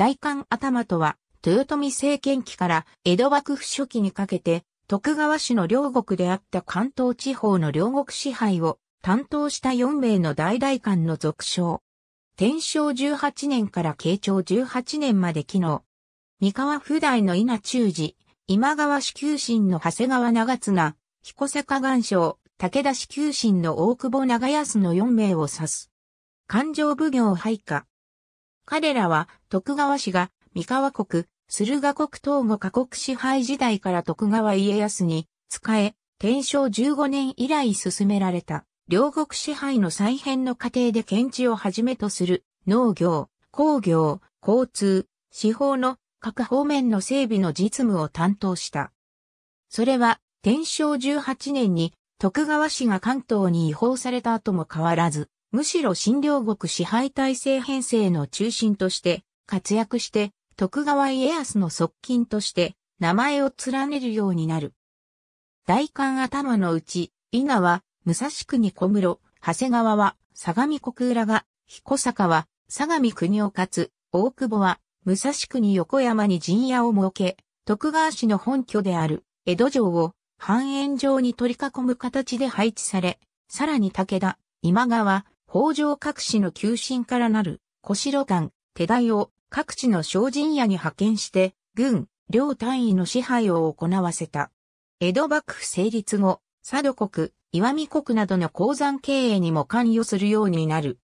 大官頭とは、豊臣政権期から江戸幕府初期にかけて、徳川氏の両国であった関東地方の両国支配を担当した4名の大大官の俗称。天正18年から慶長18年まで機能。三河府代の稲中寺、今川市旧神の長谷川長綱、彦坂岩省、武田市旧神の大久保長安の4名を指す。勘定奉行配下、彼らは徳川氏が三河国、駿河国東後下国支配時代から徳川家康に仕え、天正15年以来進められた、両国支配の再編の過程で検知をはじめとする農業、工業、交通、司法の各方面の整備の実務を担当した。それは、天正18年に徳川氏が関東に違法された後も変わらず、むしろ新両国支配体制編成の中心として活躍して徳川家康の側近として名前を連ねるようになる。大官頭のうち、伊賀は武蔵国小室、長谷川は相模国浦が、彦坂は相模国を勝、つ、大久保は武蔵国横山に陣屋を設け、徳川氏の本拠である江戸城を半円状に取り囲む形で配置され、さらに武田、今川、北条各氏の旧心からなる、小城間、手代を各地の精進屋に派遣して、軍、両単位の支配を行わせた。江戸幕府成立後、佐渡国、岩見国などの鉱山経営にも関与するようになる。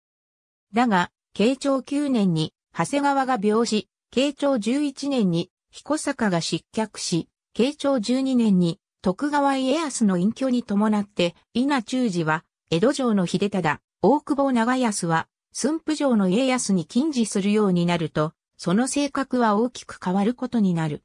だが、慶長9年に、長谷川が病死、慶長11年に、彦坂が失脚し、慶長12年に、徳川家康の隠居に伴って、稲中寺は、江戸城の秀忠、大久保長安は、駿府城の家康に近似するようになると、その性格は大きく変わることになる。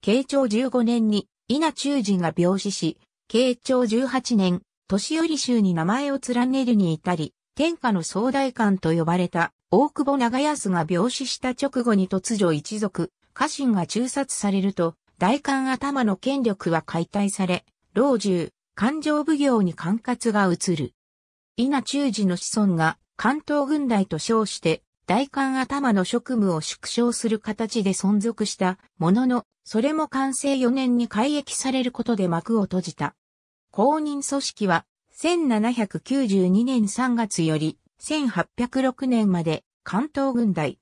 慶長15年に稲中治が病死し、慶長18年、年寄州に名前を連ねるに至り、天下の総大官と呼ばれた大久保長安が病死した直後に突如一族、家臣が中殺されると、大官頭の権力は解体され、老中、勘定奉行に管轄が移る。稲中寺の子孫が関東軍大と称して、大官頭の職務を縮小する形で存続したものの、それも完成4年に改役されることで幕を閉じた。公認組織は、1792年3月より、1806年まで関東軍大。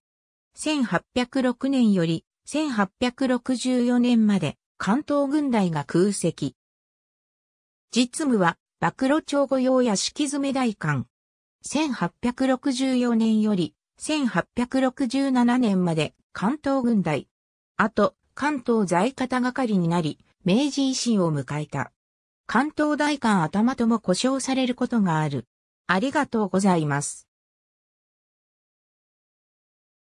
1806年より、1864年まで関東軍大が空席。実務は、曝露町御用や敷詰代官。1864年より1867年まで関東軍代。あと、関東在方係になり、明治維新を迎えた。関東大官頭とも呼称されることがある。ありがとうございます。